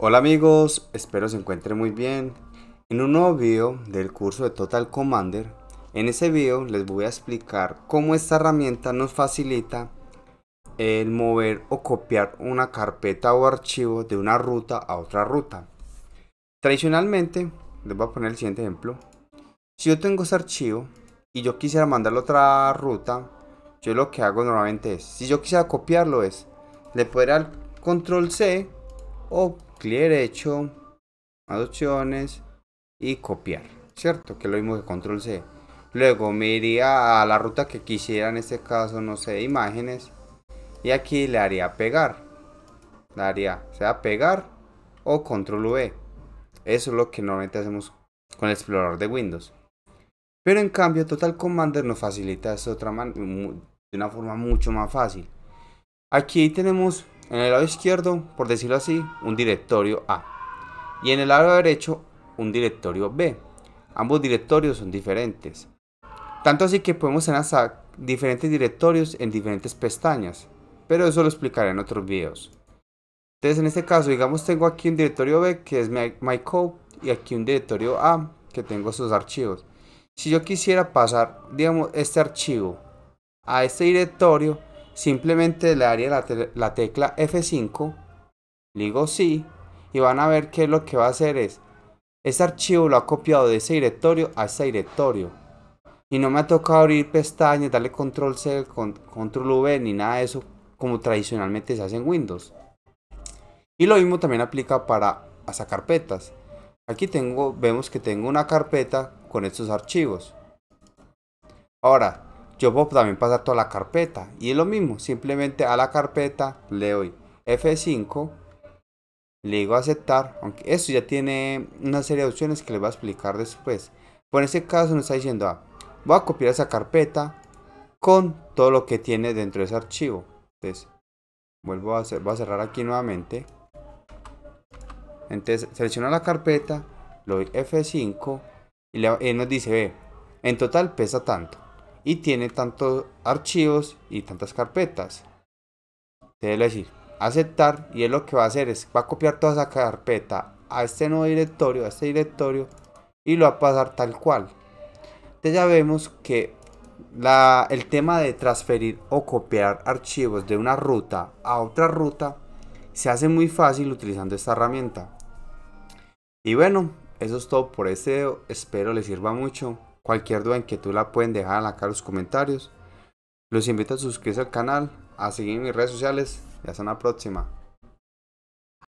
Hola amigos, espero se encuentren muy bien. En un nuevo video del curso de Total Commander, en ese video les voy a explicar cómo esta herramienta nos facilita el mover o copiar una carpeta o archivo de una ruta a otra ruta. Tradicionalmente, les voy a poner el siguiente ejemplo. Si yo tengo ese archivo y yo quisiera mandarlo a otra ruta, yo lo que hago normalmente es, si yo quisiera copiarlo es, le puedo dar control C o clic derecho, más opciones y copiar, ¿cierto? Que lo mismo que control C. Luego me iría a la ruta que quisiera, en este caso, no sé, imágenes. Y aquí le haría pegar. Le haría, sea pegar o control V. Eso es lo que normalmente hacemos con el explorador de Windows. Pero en cambio, Total Commander nos facilita esto de, otra manera de una forma mucho más fácil. Aquí tenemos en el lado izquierdo, por decirlo así, un directorio A. Y en el lado derecho, un directorio B. Ambos directorios son diferentes. Tanto así que podemos tener diferentes directorios en diferentes pestañas. Pero eso lo explicaré en otros videos. Entonces en este caso, digamos tengo aquí un directorio B que es my, code y aquí un directorio A que tengo sus archivos. Si yo quisiera pasar, digamos, este archivo a este directorio, simplemente le daría la, tecla F5, le digo sí, y van a ver que lo que va a hacer es, este archivo lo ha copiado de ese directorio a ese directorio. Y no me ha tocado abrir pestañas, darle control C, control V, ni nada de eso, como tradicionalmente se hace en Windows. Y lo mismo también aplica para hasta carpetas. Aquí tengo, vemos que tengo una carpeta con estos archivos. Ahora, yo puedo también pasar toda la carpeta. Y es lo mismo, simplemente a la carpeta le doy F5, le digo aceptar, aunque esto ya tiene una serie de opciones que les voy a explicar después. Por este caso nos está diciendo, ah, voy a copiar esa carpeta con todo lo que tiene dentro de ese archivo. Entonces, vuelvo a, hacer, voy a cerrar aquí nuevamente. Entonces, selecciono la carpeta, le doy F5 y, y nos dice, ve, en total pesa tanto y tiene tantos archivos y tantas carpetas. Debe decir aceptar y él lo que va a hacer es va a copiar toda esa carpeta a este nuevo directorio, a este directorio y lo va a pasar tal cual. Entonces ya vemos que el tema de transferir o copiar archivos de una ruta a otra ruta se hace muy fácil utilizando esta herramienta. Y bueno, eso es todo por este video, espero les sirva mucho. Cualquier duda, en que tú la pueden dejar acá en los comentarios. Los invito a suscribirse al canal, a seguir mis redes sociales y hasta una próxima.